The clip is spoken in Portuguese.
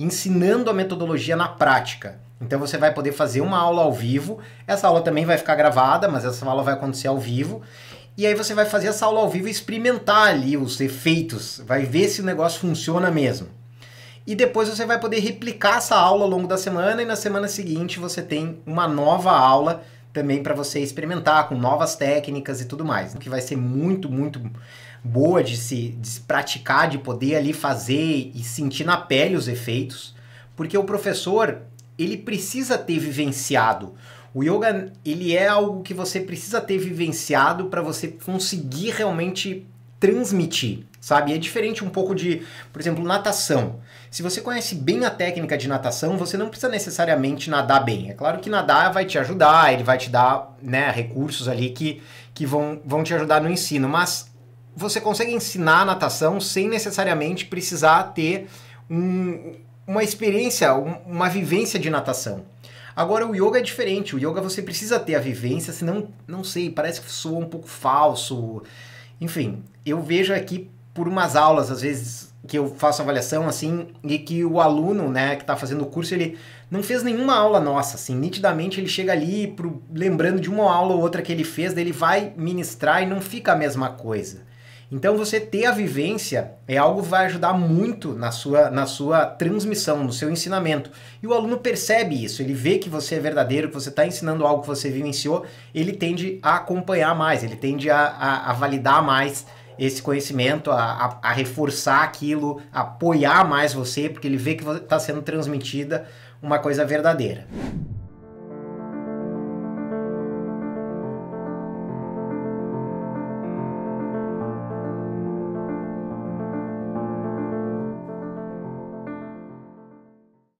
ensinando a metodologia na prática. Então você vai poder fazer uma aula ao vivo. Essa aula também vai ficar gravada, mas essa aula vai acontecer ao vivo. E aí você vai fazer essa aula ao vivo e experimentar ali os efeitos, vai ver se o negócio funciona mesmo. E depois você vai poder replicar essa aula ao longo da semana e na semana seguinte você tem uma nova aula também para você experimentar com novas técnicas e tudo mais, que vai ser muito, muito boa de se, de se praticar, de poder ali fazer e sentir na pele os efeitos, porque o professor ele precisa ter vivenciado. O yoga ele é algo que você precisa ter vivenciado para você conseguir realmente transmitir, sabe? É diferente um pouco de, por exemplo, natação. Se você conhece bem a técnica de natação, você não precisa necessariamente nadar bem. É claro que nadar vai te ajudar, ele vai te dar né, recursos ali que, que vão, vão te ajudar no ensino, mas você consegue ensinar a natação sem necessariamente precisar ter um, uma experiência, um, uma vivência de natação. Agora, o yoga é diferente. O yoga você precisa ter a vivência, senão, não sei, parece que soa um pouco falso. Enfim, eu vejo aqui por umas aulas, às vezes, que eu faço avaliação, assim, e que o aluno, né, que está fazendo o curso, ele não fez nenhuma aula nossa, assim, nitidamente ele chega ali pro, lembrando de uma aula ou outra que ele fez, daí ele vai ministrar e não fica a mesma coisa. Então você ter a vivência é algo que vai ajudar muito na sua, na sua transmissão, no seu ensinamento. E o aluno percebe isso, ele vê que você é verdadeiro, que você está ensinando algo que você vivenciou, ele tende a acompanhar mais, ele tende a, a, a validar mais esse conhecimento, a, a, a, reforçar aquilo, apoiar mais você, porque ele vê que está sendo transmitida uma coisa verdadeira.